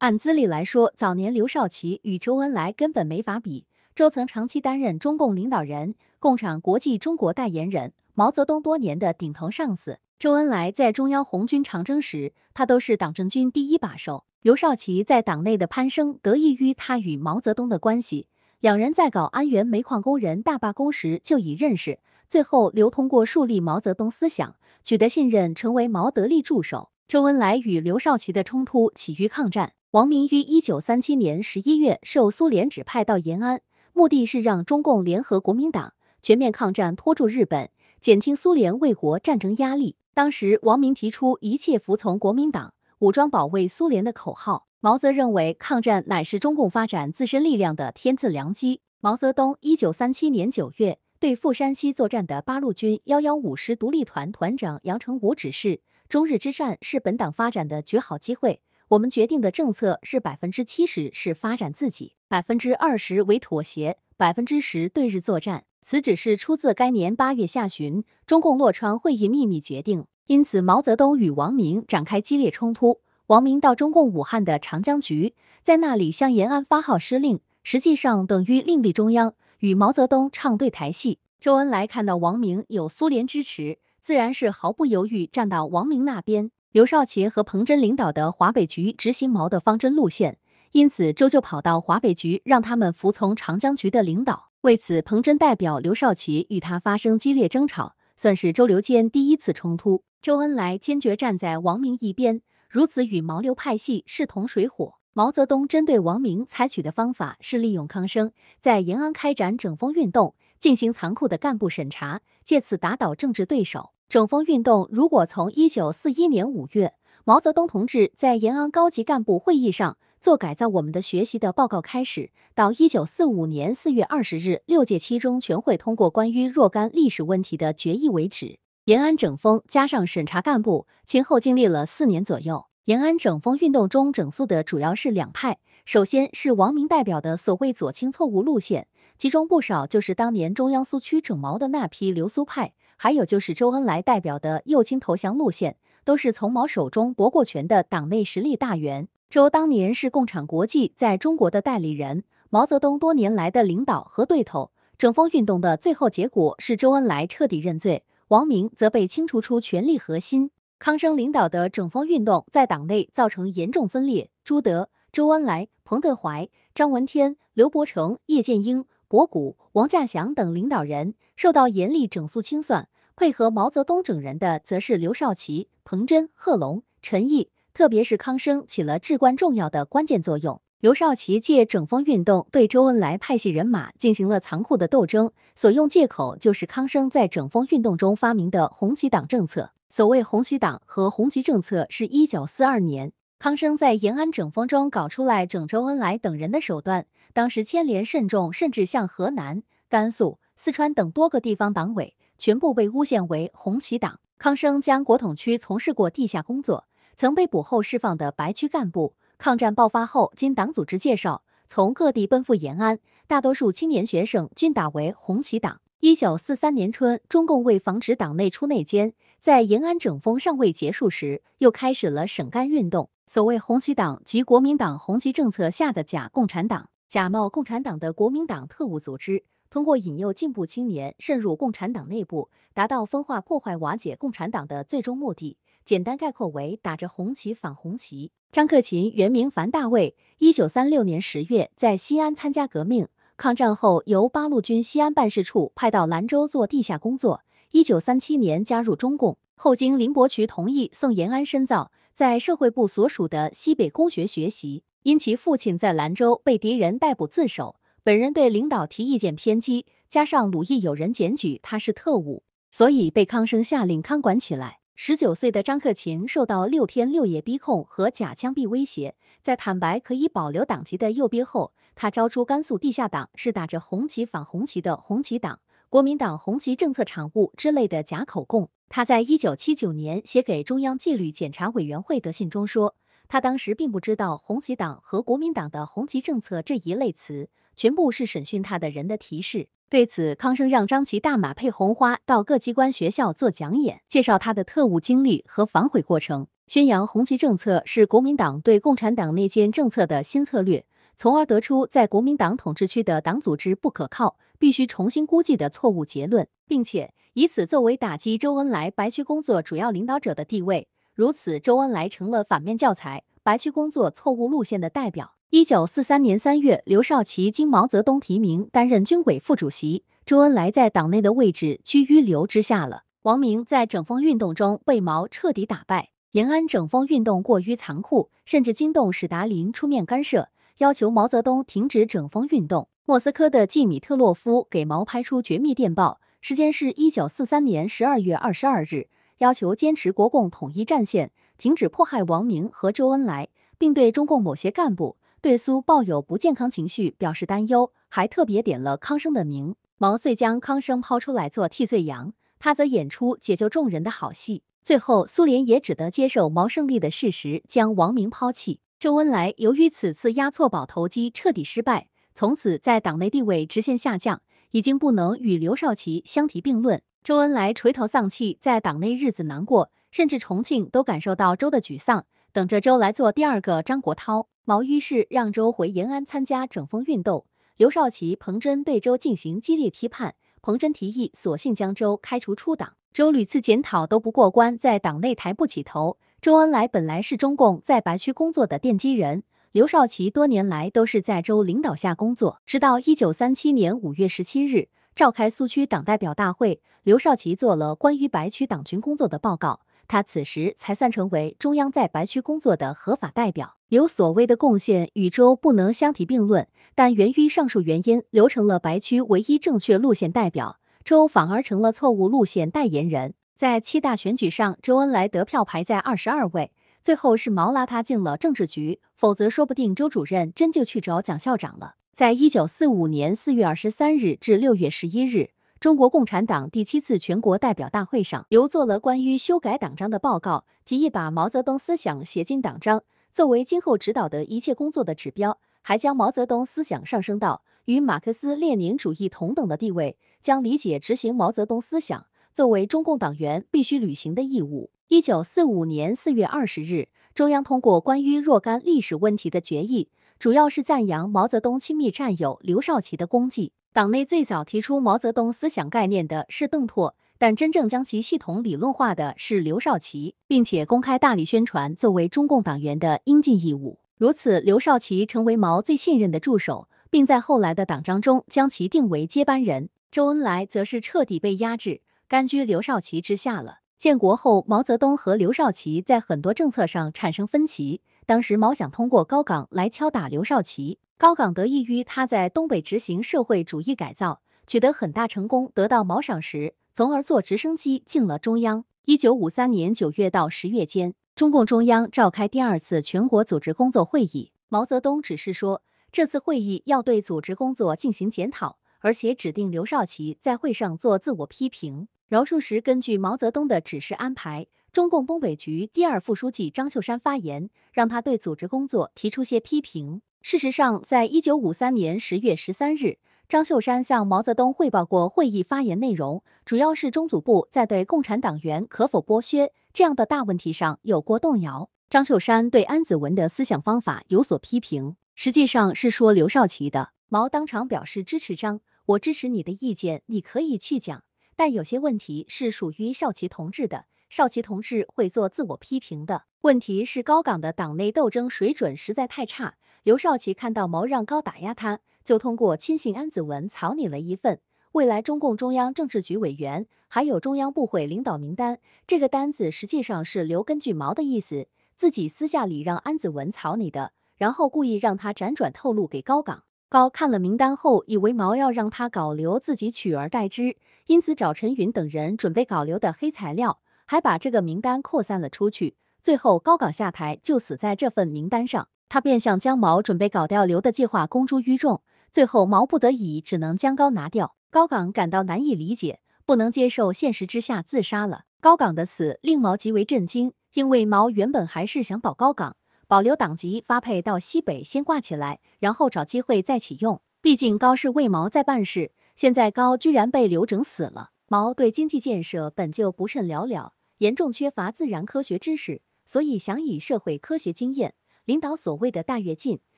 按资历来说，早年刘少奇与周恩来根本没法比。周曾长期担任中共领导人、共产国际中国代言人、毛泽东多年的顶头上司。周恩来在中央红军长征时，他都是党政军第一把手。刘少奇在党内的攀升得益于他与毛泽东的关系。两人在搞安源煤矿工人大罢工时就已认识。最后，刘通过树立毛泽东思想，取得信任，成为毛得力助手。周恩来与刘少奇的冲突起于抗战。王明于一九三七年十一月受苏联指派到延安，目的是让中共联合国民党全面抗战，拖住日本，减轻苏联卫国战争压力。当时，王明提出“一切服从国民党，武装保卫苏联”的口号。毛泽东认为，抗战乃是中共发展自身力量的天赐良机。毛泽东一九三七年九月对赴山西作战的八路军幺幺五师独立团团长杨成武指示：“中日之战是本党发展的绝好机会。”我们决定的政策是百分之七十是发展自己，百分之二十为妥协，百分之十对日作战。此指示出自该年八月下旬中共洛川会议秘密决定，因此毛泽东与王明展开激烈冲突。王明到中共武汉的长江局，在那里向延安发号施令，实际上等于另立中央，与毛泽东唱对台戏。周恩来看到王明有苏联支持，自然是毫不犹豫站到王明那边。刘少奇和彭真领导的华北局执行毛的方针路线，因此周就跑到华北局，让他们服从长江局的领导。为此，彭真代表刘少奇与他发生激烈争吵，算是周刘间第一次冲突。周恩来坚决站在王明一边，如此与毛刘派系势同水火。毛泽东针对王明采取的方法是利用康生在延安开展整风运动，进行残酷的干部审查，借此打倒政治对手。整风运动如果从一九四一年五月毛泽东同志在延安高级干部会议上做改造我们的学习的报告开始，到一九四五年四月二十日六届七中全会通过关于若干历史问题的决议为止，延安整风加上审查干部，前后经历了四年左右。延安整风运动中整肃的主要是两派，首先是王明代表的所谓左倾错误路线，其中不少就是当年中央苏区整毛的那批流苏派。还有就是周恩来代表的右倾投降路线，都是从毛手中夺过权的党内实力大员。周当年是共产国际在中国的代理人，毛泽东多年来的领导和对头。整风运动的最后结果是周恩来彻底认罪，王明则被清除出权力核心。康生领导的整风运动在党内造成严重分裂。朱德、周恩来、彭德怀、张闻天、刘伯承、叶剑英。博古、王稼祥等领导人受到严厉整肃清算，配合毛泽东整人的则是刘少奇、彭真、贺龙、陈毅，特别是康生起了至关重要的关键作用。刘少奇借整风运动对周恩来派系人马进行了残酷的斗争，所用借口就是康生在整风运动中发明的“红旗党”政策。所谓“红旗党”和“红旗政策”，是一九四二年康生在延安整风中搞出来整周恩来等人的手段。当时牵连甚重，甚至像河南、甘肃、四川等多个地方党委，全部被诬陷为“红旗党”。康生将国统区从事过地下工作、曾被捕后释放的白区干部，抗战爆发后经党组织介绍从各地奔赴延安，大多数青年学生均打为“红旗党”。一九四三年春，中共为防止党内出内奸，在延安整风尚未结束时，又开始了省干运动。所谓“红旗党”，即国民党“红旗政策”下的假共产党。假冒共产党的国民党特务组织，通过引诱进步青年渗入共产党内部，达到分化、破坏、瓦解共产党的最终目的。简单概括为“打着红旗反红旗”。张克勤原名樊大卫，一九三六年十月在西安参加革命，抗战后由八路军西安办事处派到兰州做地下工作。一九三七年加入中共后，经林伯渠同意，送延安深造，在社会部所属的西北公学学习。因其父亲在兰州被敌人逮捕自首，本人对领导提意见偏激，加上鲁豫有人检举他是特务，所以被康生下令看管起来。十九岁的张克勤受到六天六夜逼供和假枪毙威胁，在坦白可以保留党籍的诱逼后，他招出甘肃地下党是打着红旗反红旗的“红旗党”、国民党“红旗政策产物”之类的假口供。他在一九七九年写给中央纪律检查委员会的信中说。他当时并不知道“红旗党”和“国民党的红旗政策”这一类词，全部是审讯他的人的提示。对此，康生让张琪大马配红花到各机关学校做讲演，介绍他的特务经历和反悔过程，宣扬“红旗政策”是国民党对共产党内奸政策的新策略，从而得出在国民党统治区的党组织不可靠，必须重新估计的错误结论，并且以此作为打击周恩来白区工作主要领导者的地位。如此，周恩来成了反面教材，白区工作错误路线的代表。一九四三年三月，刘少奇经毛泽东提名担任军委副主席，周恩来在党内的位置居于刘之下了。王明在整风运动中被毛彻底打败。延安整风运动过于残酷，甚至惊动史达林出面干涉，要求毛泽东停止整风运动。莫斯科的季米特洛夫给毛拍出绝密电报，时间是一九四三年十二月二十二日。要求坚持国共统一战线，停止迫害王明和周恩来，并对中共某些干部对苏抱有不健康情绪表示担忧，还特别点了康生的名。毛遂将康生抛出来做替罪羊，他则演出解救众人的好戏。最后，苏联也只得接受毛胜利的事实，将王明抛弃。周恩来由于此次押错宝投机彻底失败，从此在党内地位直线下降，已经不能与刘少奇相提并论。周恩来垂头丧气，在党内日子难过，甚至重庆都感受到周的沮丧。等着周来做第二个张国焘。毛于是让周回延安参加整风运动。刘少奇、彭真对周进行激烈批判。彭真提议，索性将周开除出党。周屡次检讨都不过关，在党内抬不起头。周恩来本来是中共在白区工作的奠基人，刘少奇多年来都是在周领导下工作，直到一九三七年五月十七日。召开苏区党代表大会，刘少奇做了关于白区党群工作的报告。他此时才算成为中央在白区工作的合法代表。刘所谓的贡献与周不能相提并论，但源于上述原因，刘成了白区唯一正确路线代表，周反而成了错误路线代言人。在七大选举上，周恩来得票排在二十二位，最后是毛拉他进了政治局，否则说不定周主任真就去找蒋校长了。在一九四五年四月二十三日至六月十一日，中国共产党第七次全国代表大会上，刘作了关于修改党章的报告，提议把毛泽东思想写进党章，作为今后指导的一切工作的指标，还将毛泽东思想上升到与马克思列宁主义同等的地位，将理解执行毛泽东思想作为中共党员必须履行的义务。一九四五年四月二十日，中央通过关于若干历史问题的决议。主要是赞扬毛泽东亲密战友刘少奇的功绩。党内最早提出毛泽东思想概念的是邓拓，但真正将其系统理论化的是刘少奇，并且公开大力宣传作为中共党员的应尽义务。如此，刘少奇成为毛最信任的助手，并在后来的党章中将其定为接班人。周恩来则是彻底被压制，甘居刘少奇之下了。建国后，毛泽东和刘少奇在很多政策上产生分歧。当时毛想通过高岗来敲打刘少奇。高岗得益于他在东北执行社会主义改造取得很大成功，得到毛赏识，从而坐直升机进了中央。一九五三年九月到十月间，中共中央召开第二次全国组织工作会议，毛泽东指示说，这次会议要对组织工作进行检讨，而且指定刘少奇在会上做自我批评。饶漱石根据毛泽东的指示安排。中共东北局第二副书记张秀山发言，让他对组织工作提出些批评。事实上，在一九五三年十月十三日，张秀山向毛泽东汇报过会议发言内容，主要是中组部在对共产党员可否剥削这样的大问题上有过动摇。张秀山对安子文的思想方法有所批评，实际上是说刘少奇的。毛当场表示支持张，我支持你的意见，你可以去讲，但有些问题是属于少奇同志的。少奇同志会做自我批评的。问题是高岗的党内斗争水准实在太差。刘少奇看到毛让高打压他，就通过亲信安子文草拟了一份未来中共中央政治局委员还有中央部会领导名单。这个单子实际上是刘根据毛的意思自己私下里让安子文草拟的，然后故意让他辗转透露给高岗。高看了名单后，以为毛要让他搞刘，自己取而代之，因此找陈云等人准备搞刘的黑材料。还把这个名单扩散了出去，最后高岗下台就死在这份名单上。他便向江毛准备搞掉刘的计划公诸于众，最后毛不得已只能将高拿掉。高岗感到难以理解，不能接受现实之下自杀了。高岗的死令毛极为震惊，因为毛原本还是想保高岗，保留党籍发配到西北先挂起来，然后找机会再启用。毕竟高是为毛在办事，现在高居然被刘整死了。毛对经济建设本就不甚了了。严重缺乏自然科学知识，所以想以社会科学经验领导所谓的大跃进，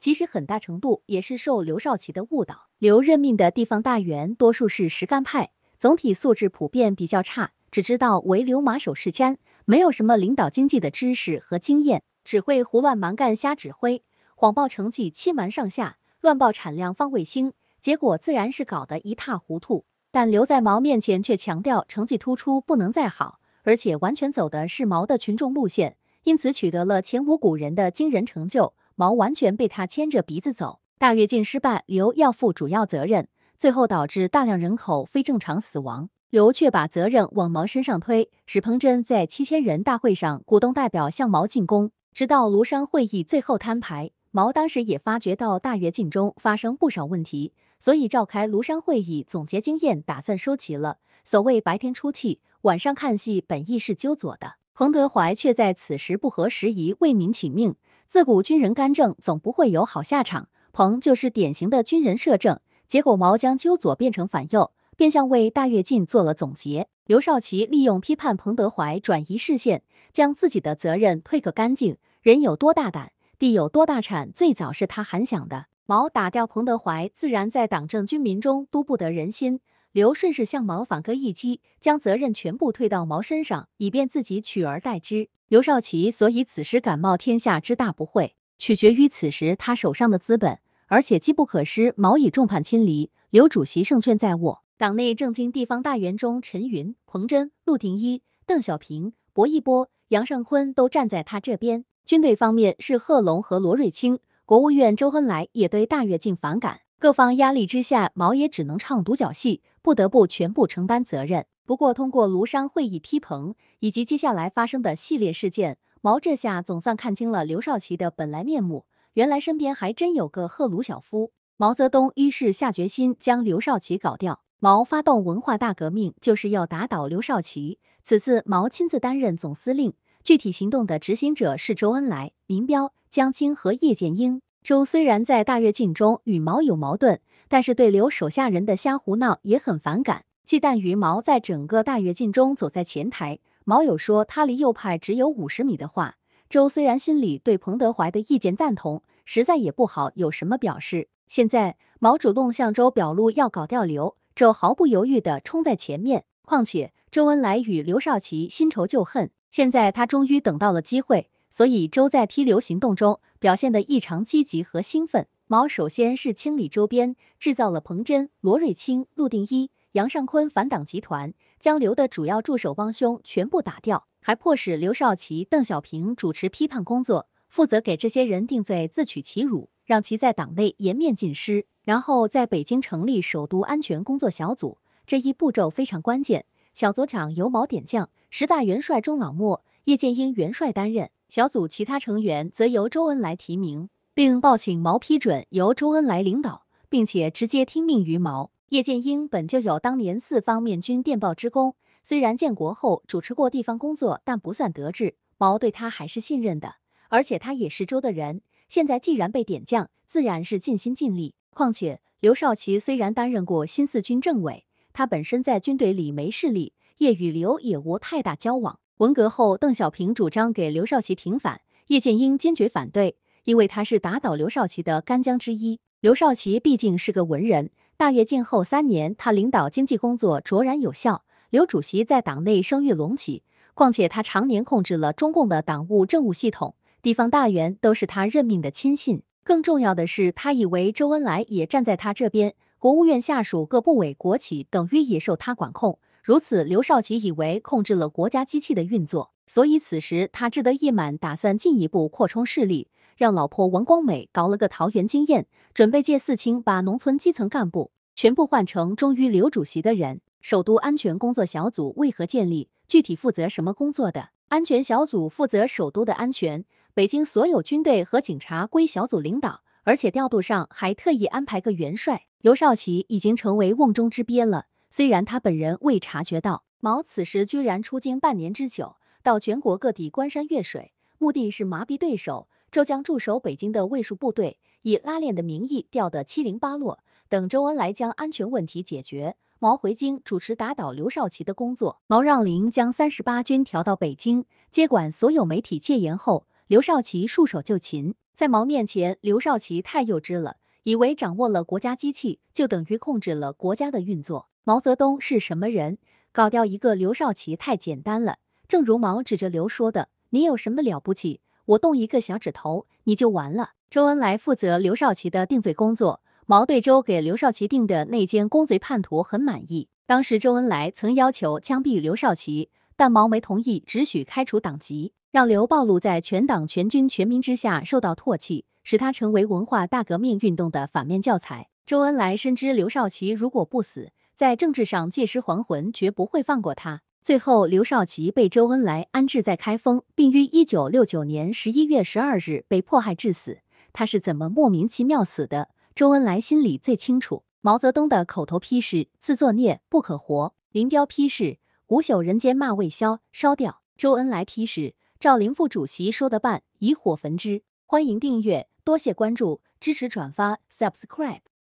其实很大程度也是受刘少奇的误导。刘任命的地方大员多数是实干派，总体素质普遍比较差，只知道唯刘马首是瞻，没有什么领导经济的知识和经验，只会胡乱蛮干、瞎指挥，谎报成绩、欺瞒上下，乱报产量、放卫星，结果自然是搞得一塌糊涂。但刘在毛面前却强调成绩突出，不能再好。而且完全走的是毛的群众路线，因此取得了前无古人的惊人成就。毛完全被他牵着鼻子走，大跃进失败，刘要负主要责任，最后导致大量人口非正常死亡。刘却把责任往毛身上推，史鹏真在七千人大会上鼓动代表向毛进攻，直到庐山会议最后摊牌。毛当时也发觉到大跃进中发生不少问题，所以召开庐山会议总结经验，打算收齐了所谓白天出气。晚上看戏本意是纠左的，彭德怀却在此时不合时宜为民请命。自古军人干政总不会有好下场，彭就是典型的军人摄政。结果毛将纠左变成反右，变相为大跃进做了总结。刘少奇利用批判彭德怀转移视线，将自己的责任推个干净。人有多大胆，地有多大产，最早是他喊响的。毛打掉彭德怀，自然在党政军民中都不得人心。刘顺势向毛反戈一击，将责任全部推到毛身上，以便自己取而代之。刘少奇所以此时敢冒天下之大不讳，取决于此时他手上的资本，而且机不可失。毛已众叛亲离，刘主席胜券在握。党内正经地方大员中，陈云、彭真、陆定一、邓小平、薄一波、杨尚昆都站在他这边。军队方面是贺龙和罗瑞卿，国务院周恩来也对大跃进反感。各方压力之下，毛也只能唱独角戏。不得不全部承担责任。不过，通过庐山会议批评，以及接下来发生的系列事件，毛这下总算看清了刘少奇的本来面目。原来身边还真有个赫鲁晓夫。毛泽东于是下决心将刘少奇搞掉。毛发动文化大革命就是要打倒刘少奇。此次毛亲自担任总司令，具体行动的执行者是周恩来、林彪、江青和叶剑英。周虽然在大跃进中与毛有矛盾。但是对刘手下人的瞎胡闹也很反感，忌惮于毛在整个大跃进中走在前台。毛友说他离右派只有五十米的话，周虽然心里对彭德怀的意见赞同，实在也不好有什么表示。现在毛主动向周表露要搞掉刘，周毫不犹豫地冲在前面。况且周恩来与刘少奇新仇旧恨，现在他终于等到了机会，所以周在批刘行动中表现得异常积极和兴奋。毛首先是清理周边，制造了彭真、罗瑞卿、陆定一、杨尚昆反党集团，将刘的主要助手帮凶全部打掉，还迫使刘少奇、邓小平主持批判工作，负责给这些人定罪，自取其辱，让其在党内颜面尽失。然后在北京成立首都安全工作小组，这一步骤非常关键。小组长由毛点将，十大元帅中老莫叶剑英元帅担任，小组其他成员则由周恩来提名。并报请毛批准，由周恩来领导，并且直接听命于毛。叶剑英本就有当年四方面军电报之功，虽然建国后主持过地方工作，但不算得志。毛对他还是信任的，而且他也是周的人。现在既然被点将，自然是尽心尽力。况且刘少奇虽然担任过新四军政委，他本身在军队里没势力，叶与刘也无太大交往。文革后，邓小平主张给刘少奇平反，叶剑英坚决反对。因为他是打倒刘少奇的干将之一。刘少奇毕竟是个文人，大跃进后三年，他领导经济工作卓然有效，刘主席在党内声誉隆起。况且他常年控制了中共的党务政务系统，地方大员都是他任命的亲信。更重要的是，他以为周恩来也站在他这边，国务院下属各部委、国企等于也受他管控。如此，刘少奇以为控制了国家机器的运作，所以此时他志得意满，打算进一步扩充势力。让老婆王光美搞了个桃园经验，准备借四清把农村基层干部全部换成忠于刘主席的人。首都安全工作小组为何建立？具体负责什么工作的？安全小组负责首都的安全，北京所有军队和警察归小组领导，而且调度上还特意安排个元帅。刘少奇已经成为瓮中之鳖了，虽然他本人未察觉到，毛此时居然出京半年之久，到全国各地观山阅水，目的是麻痹对手。周将驻守北京的卫戍部队以拉练的名义调得七零八落。等周恩来将安全问题解决，毛回京主持打倒刘少奇的工作。毛让林将三十八军调到北京，接管所有媒体。戒严后，刘少奇束手就擒。在毛面前，刘少奇太幼稚了，以为掌握了国家机器就等于控制了国家的运作。毛泽东是什么人？搞掉一个刘少奇太简单了。正如毛指着刘说的：“你有什么了不起？”我动一个小指头，你就完了。周恩来负责刘少奇的定罪工作，毛对周给刘少奇定的内奸、公贼、叛徒很满意。当时周恩来曾要求枪毙刘少奇，但毛没同意，只许开除党籍，让刘暴露在全党、全军、全民之下，受到唾弃，使他成为文化大革命运动的反面教材。周恩来深知刘少奇如果不死，在政治上借尸还魂，绝不会放过他。最后，刘少奇被周恩来安置在开封，并于一九六九年十一月十二日被迫害致死。他是怎么莫名其妙死的？周恩来心里最清楚。毛泽东的口头批示：自作孽不可活。林彪批示：五朽人间骂未消，烧掉。周恩来批示：照林副主席说的办，以火焚之。欢迎订阅，多谢关注，支持转发。Subscribe。